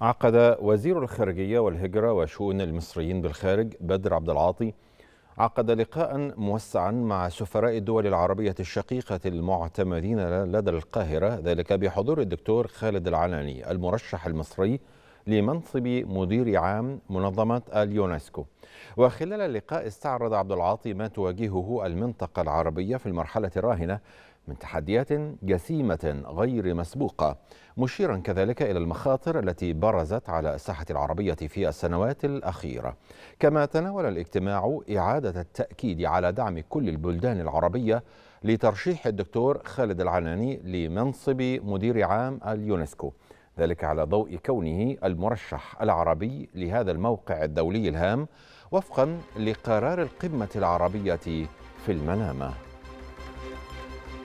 عقد وزير الخارجية والهجرة وشؤون المصريين بالخارج بدر عبد العاطي عقد لقاء موسعا مع سفراء الدول العربية الشقيقة المعتمدين لدى القاهرة ذلك بحضور الدكتور خالد العلاني المرشح المصري لمنصب مدير عام منظمة اليونسكو وخلال اللقاء استعرض عبد العاطي ما تواجهه المنطقة العربية في المرحلة الراهنة من تحديات جسيمة غير مسبوقة مشيرا كذلك إلى المخاطر التي برزت على الساحة العربية في السنوات الأخيرة كما تناول الاجتماع إعادة التأكيد على دعم كل البلدان العربية لترشيح الدكتور خالد العناني لمنصب مدير عام اليونسكو ذلك على ضوء كونه المرشح العربي لهذا الموقع الدولي الهام وفقا لقرار القمة العربية في المنامه